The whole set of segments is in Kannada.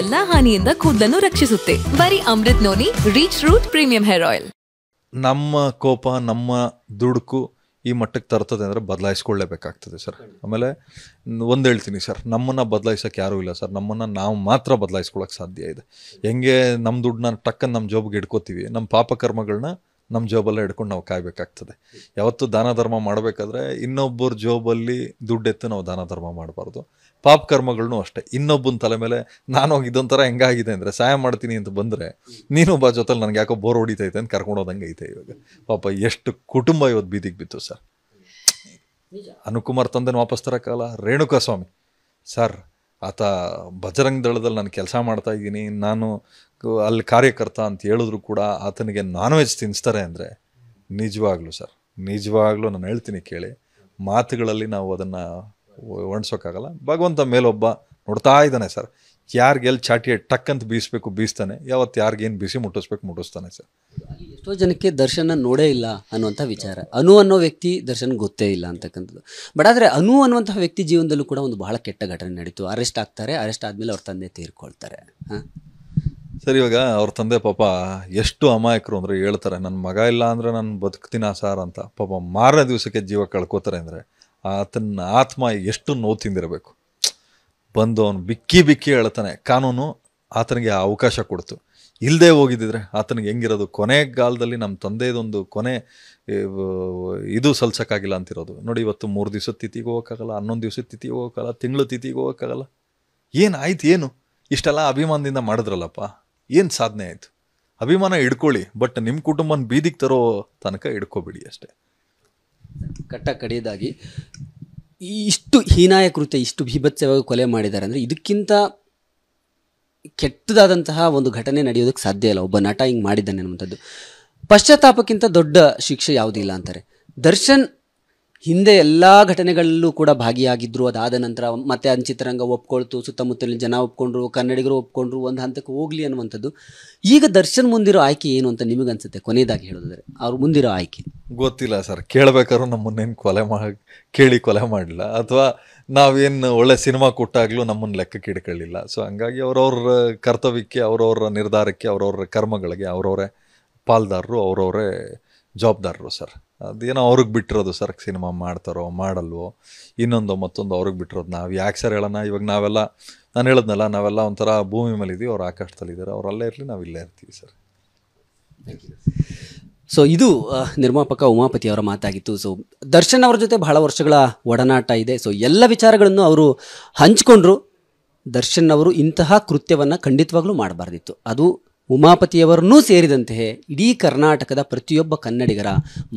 ಎಲ್ಲಾ ಹಾನಿಯಿಂದ ಕೂದಲನ್ನು ರಕ್ಷಿಸುತ್ತೆ ಬರೀ Amrit noni reach root premium hair oil ನಮ್ಮ ಕೋಪ ನಮ್ಮ ದುಡುಕು ಈ ಮಟ್ಟಕ್ಕೆ ತರ್ತದೆ ಅಂದರೆ ಬದಲಾಯಿಸ್ಕೊಳ್ಳೇಬೇಕಾಗ್ತದೆ ಸರ್ ಆಮೇಲೆ ಒಂದು ಹೇಳ್ತೀನಿ ಸರ್ ನಮ್ಮನ್ನು ಬದಲಾಯಿಸೋಕ್ಕೆ ಯಾರೂ ಇಲ್ಲ ಸರ್ ನಮ್ಮನ್ನು ನಾವು ಮಾತ್ರ ಬದಲಾಯಿಸ್ಕೊಳ್ಳೋಕೆ ಸಾಧ್ಯ ಇದೆ ಹೆಂಗೆ ನಮ್ಮ ದುಡ್ಡನ್ನ ಟಕ್ಕನ್ ನಮ್ಮ ಜಾಬ್ಗೆ ಹಿಡ್ಕೋತೀವಿ ನಮ್ಮ ಪಾಪಕರ್ಮಗಳನ್ನ ನಮ್ಮ ಜಾಬಲ್ಲ ಹಿಡ್ಕೊಂಡು ನಾವು ಕಾಯಬೇಕಾಗ್ತದೆ ಯಾವತ್ತು ದಾನ ಧರ್ಮ ಮಾಡಬೇಕಾದ್ರೆ ಇನ್ನೊಬ್ಬರ ಜಾಬಲ್ಲಿ ದುಡ್ಡೆತ್ತು ನಾವು ದಾನ ಧರ್ಮ ಮಾಡಬಾರ್ದು ಪಾಪ್ ಕರ್ಮಗಳನ್ನೂ ಅಷ್ಟೇ ಇನ್ನೊಬ್ಬನ ತಲೆ ಮೇಲೆ ನಾನು ಹೋಗಿ ಇದೊಂಥರ ಹೆಂಗಾಗಿದೆ ಅಂದರೆ ಸಹಾಯ ಮಾಡ್ತೀನಿ ಅಂತ ಬಂದರೆ ನೀನು ಬಾ ಜೊತೆಲಿ ನನಗೆ ಯಾಕೋ ಬೋರ್ ಹೊಡಿತೈತೆ ಅಂತ ಕರ್ಕೊಂಡೋದಂಗೆ ಐತೆ ಇವಾಗ ಪಾಪ ಎಷ್ಟು ಕುಟುಂಬ ಇವತ್ತು ಬೀದಿಗೆ ಬಿತ್ತು ಸರ್ ಅನುಕುಮಾರ್ ತಂದೆನ ವಾಪಸ್ ತರೋಕ್ಕಲ್ಲ ರೇಣುಕಾ ಸ್ವಾಮಿ ಸರ್ ಆತ ಬಜರಂಗ ದಳದಲ್ಲಿ ನಾನು ಕೆಲಸ ಮಾಡ್ತಾ ಇದ್ದೀನಿ ನಾನು ಅಲ್ಲಿ ಕಾರ್ಯಕರ್ತ ಅಂತ ಹೇಳಿದ್ರು ಕೂಡ ಆತನಿಗೆ ನಾನ್ ವೆಜ್ ತಿನ್ನಿಸ್ತಾರೆ ಅಂದರೆ ನಿಜವಾಗ್ಲೂ ಸರ್ ನಿಜವಾಗ್ಲೂ ನಾನು ಹೇಳ್ತೀನಿ ಕೇಳಿ ಮಾತುಗಳಲ್ಲಿ ನಾವು ಅದನ್ನು ಒಣಸೋಕ್ಕಾಗಲ್ಲ ಭಗವಂತ ಮೇಲೊಬ್ಬ ನೋಡ್ತಾ ಇದ್ದಾನೆ ಸರ್ ಎಲ್ಲಿ ಚಾಟಿ ಟಕ್ ಅಂತ ಬೀಸಬೇಕು ಬೀಸ್ತಾನೆ ಯಾವತ್ತು ಯಾರಿಗೇನು ಬೀಸಿ ಮುಟ್ಟಿಸ್ಬೇಕು ಮುಟ್ಟಿಸ್ತಾನೆ ಸರ್ ಎಷ್ಟೋ ಜನಕ್ಕೆ ದರ್ಶನ ನೋಡೇ ಇಲ್ಲ ಅನ್ನುವಂಥ ವಿಚಾರ ಅನು ಅನ್ನೋ ವ್ಯಕ್ತಿ ದರ್ಶನ ಗೊತ್ತೇ ಇಲ್ಲ ಅಂತಕ್ಕಂಥದ್ದು ಬಟ್ ಆದರೆ ಅನು ಅನ್ನುವಂಥ ವ್ಯಕ್ತಿ ಜೀವನದಲ್ಲೂ ಕೂಡ ಒಂದು ಬಹಳ ಕೆಟ್ಟ ಘಟನೆ ನಡೀತು ಅರೆಸ್ಟ್ ಆಗ್ತಾರೆ ಅರೆಸ್ಟ್ ಆದಮೇಲೆ ಅವ್ರ ತಂದೆ ತೀರ್ಕೊಳ್ತಾರೆ ಹಾಂ ಸರ್ ಇವಾಗ ಅವ್ರ ತಂದೆ ಪಾಪ ಎಷ್ಟು ಅಮಾಯಕರು ಅಂದರೆ ಹೇಳ್ತಾರೆ ನನ್ನ ಮಗ ಇಲ್ಲ ಅಂದರೆ ನಾನು ಬದುಕ್ತೀನ ಸಾರ್ ಅಂತ ಪಾಪ ಮಾರನೇ ದಿವಸಕ್ಕೆ ಜೀವ ಕಳ್ಕೋತಾರೆ ಅಂದರೆ ಆತನ ಆತ್ಮ ಎಷ್ಟು ನೋವು ತಿಂದಿರಬೇಕು ಬಂದು ಅವನು ಬಿಕ್ಕಿ ಬಿಕ್ಕಿ ಹೇಳ್ತಾನೆ ಕಾನೂನು ಆತನಿಗೆ ಆ ಅವಕಾಶ ಕೊಡ್ತು ಇಲ್ಲದೆ ಹೋಗಿದ್ದಿದ್ರೆ ಆತನಿಗೆ ಹೆಂಗಿರೋದು ಕೊನೆ ಕಾಲದಲ್ಲಿ ನಮ್ಮ ತಂದೆಯದೊಂದು ಕೊನೆ ಇದು ಸಲ್ಸೋಕ್ಕಾಗಿಲ್ಲ ಅಂತಿರೋದು ನೋಡಿ ಇವತ್ತು ಮೂರು ದಿವಸದ ತಿಥಿಗೆ ಹೋಗೋಕ್ಕಾಗಲ್ಲ ಹನ್ನೊಂದು ದಿವಸದ ತಿಥಿಗೆ ಹೋಗೋಕ್ಕಾಗಲ್ಲ ತಿಂಗಳು ತಿಥಿಗೆ ಹೋಗೋಕ್ಕಾಗಲ್ಲ ಏನು ಆಯ್ತು ಏನು ಇಷ್ಟೆಲ್ಲ ಅಭಿಮಾನದಿಂದ ಮಾಡಿದ್ರಲ್ಲಪ್ಪ ಏನು ಸಾಧನೆ ಆಯಿತು ಅಭಿಮಾನ ಹಿಡ್ಕೊಳ್ಳಿ ಬಟ್ ನಿಮ್ಮ ಕುಟುಂಬನ ಬೀದಿಗೆ ತರೋ ತನಕ ಇಡ್ಕೋಬಿಡಿ ಅಷ್ಟೇ ಕಟ್ಟ ಕಡೆಯದಾಗಿ ಇಷ್ಟು ಹೀನಾಯ ಕೃತ್ಯ ಇಷ್ಟು ಭೀಭತ್ಸವಾಗಿ ಕೊಲೆ ಮಾಡಿದ್ದಾರೆ ಅಂದರೆ ಇದಕ್ಕಿಂತ ಕೆಟ್ಟದಾದಂತಹ ಒಂದು ಘಟನೆ ನಡೆಯೋದಕ್ಕೆ ಸಾಧ್ಯ ಇಲ್ಲ ಒಬ್ಬ ನಟ ಹಿಂಗೆ ಮಾಡಿದ್ದಾನೆ ಅನ್ನುವಂಥದ್ದು ಪಶ್ಚಾತ್ತಾಪಕ್ಕಿಂತ ದೊಡ್ಡ ಶಿಕ್ಷೆ ಇಲ್ಲ ಅಂತಾರೆ ದರ್ಶನ್ ಹಿಂದೆ ಎಲ್ಲ ಘಟನೆಗಳಲ್ಲೂ ಕೂಡ ಭಾಗಿಯಾಗಿದ್ದರು ಅದಾದ ನಂತರ ಮತ್ತೆ ಅದನ್ನ ಚಿತ್ರರಂಗ ಒಪ್ಕೊಳ್ತು ಸುತ್ತಮುತ್ತಲಿನ ಜನ ಒಪ್ಕೊಂಡ್ರು ಕನ್ನಡಿಗರು ಒಪ್ಕೊಂಡ್ರು ಒಂದು ಹಂತಕ್ಕೆ ಹೋಗಲಿ ಅನ್ನುವಂಥದ್ದು ಈಗ ದರ್ಶನ್ ಮುಂದಿರೋ ಆಯ್ಕೆ ಏನು ಅಂತ ನಿಮಗನ್ಸುತ್ತೆ ಕೊನೆಯದಾಗಿ ಹೇಳೋದಾದರೆ ಅವ್ರ ಮುಂದಿರೋ ಆಯ್ಕೆ ಗೊತ್ತಿಲ್ಲ ಸರ್ ಕೇಳಬೇಕಾದ್ರೂ ನಮ್ಮನ್ನೇನು ಕೊಲೆ ಮಾ ಕೇಳಿ ಕೊಲೆ ಮಾಡಲಿಲ್ಲ ಅಥವಾ ನಾವೇನು ಒಳ್ಳೆ ಸಿನಿಮಾ ಕೊಟ್ಟಾಗಲೂ ನಮ್ಮನ್ನು ಲೆಕ್ಕಕ್ಕೆ ಇಡ್ಕೊಳ್ಳಿಲ್ಲ ಸೊ ಹಂಗಾಗಿ ಅವ್ರವ್ರ ಕರ್ತವ್ಯಕ್ಕೆ ಅವರವ್ರ ನಿರ್ಧಾರಕ್ಕೆ ಅವರವ್ರ ಕರ್ಮಗಳಿಗೆ ಅವ್ರವರೇ ಪಾಲ್ದಾರರು ಅವರವರೇ ಜವಾಬ್ದಾರರು ಸರ್ ಅದೇನೋ ಅವ್ರಿಗೆ ಬಿಟ್ಟಿರೋದು ಸರ್ ಸಿನಿಮಾ ಮಾಡ್ತಾರೋ ಮಾಡಲ್ವೋ ಇನ್ನೊಂದು ಮತ್ತೊಂದು ಅವ್ರಿಗೆ ಬಿಟ್ಟಿರೋದು ನಾವು ಯಾಕೆ ಸರ್ ಹೇಳೋಣ ಇವಾಗ ನಾವೆಲ್ಲ ನಾನು ಹೇಳಿದ್ನಲ್ಲ ನಾವೆಲ್ಲ ಒಂಥರ ಭೂಮಿ ಮೇಲೆ ಇದ್ದೀವಿ ಅವ್ರು ಆಕಾಶದಲ್ಲಿದ್ದಾರೆ ಅವ್ರು ಅಲ್ಲೇ ಇರಲಿ ನಾವು ಇಲ್ಲೇ ಇರ್ತೀವಿ ಸರ್ ಸೊ ಇದು ನಿರ್ಮಾಪಕ ಉಮಾಪತಿ ಅವರ ಮಾತಾಗಿತ್ತು ಸೊ ದರ್ಶನ್ ಅವರ ಜೊತೆ ಬಹಳ ವರ್ಷಗಳ ಒಡನಾಟ ಇದೆ ಸೊ ಎಲ್ಲ ವಿಚಾರಗಳನ್ನು ಅವರು ಹಂಚಿಕೊಂಡ್ರು ದರ್ಶನ್ ಅವರು ಇಂತಹ ಕೃತ್ಯವನ್ನು ಖಂಡಿತವಾಗ್ಲೂ ಮಾಡಬಾರ್ದಿತ್ತು ಅದು ಉಮಾಪತಿಯವರನ್ನೂ ಸೇರಿದಂತೆ ಇಡೀ ಕರ್ನಾಟಕದ ಪ್ರತಿಯೊಬ್ಬ ಕನ್ನಡಿಗರ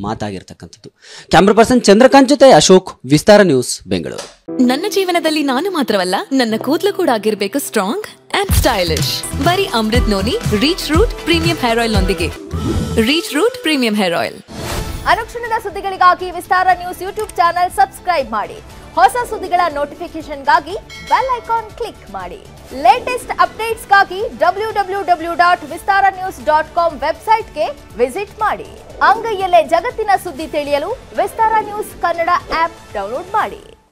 ಮಾತಾಗಿರ್ತಕ್ಕಂಥದ್ದು ಕ್ಯಾಮ್ರಾ ಪರ್ಸನ್ ಚಂದ್ರಕಾಂತ್ ಜೊತೆ ಅಶೋಕ್ ವಿಸ್ತಾರ ನ್ಯೂಸ್ ಬೆಂಗಳೂರು ನನ್ನ ಜೀವನದಲ್ಲಿ ನಾನು ಮಾತ್ರವಲ್ಲ ನನ್ನ ಕೂದಲು ಕೂಡ ಆಗಿರಬೇಕು ಸ್ಟ್ರಾಂಗ್ ಆ್ಯಂಡ್ ಸ್ಟೈಲಿಶ್ ಬರೀ Amrit noni reach root premium hair oil ನೊಂದಿಗೆ reach root premium hair oil ಅನುಕ್ಷಣದ ಸುದ್ದಿಗಳಿಗಾಗಿ Vistara news YouTube channel subscribe ಮಾಡಿ ಹೊಸ ಸುದ್ದಿಗಳ ನೋಟಿಫಿಕೇಶನ್ಗಾಗಿ ಬೆಲ್ ಐಕಾನ್ ಕ್ಲಿಕ್ ಮಾಡಿ ಲೇಟೆಸ್ಟ್ ಅಪ್ಡೇಟ್ಸ್ಗಾಗಿ W W W dot Vistara news dot com ವೆಬ್ಸೈಟ್ಗೆ ವಿಸಿಟ್ ಮಾಡಿ ಅಂಗೈಯಲ್ಲೇ ಜಗತ್ತಿನ ಸುದ್ದಿ ತಿಳಿಯಲು Vistara news Kannada app download ಮಾಡಿ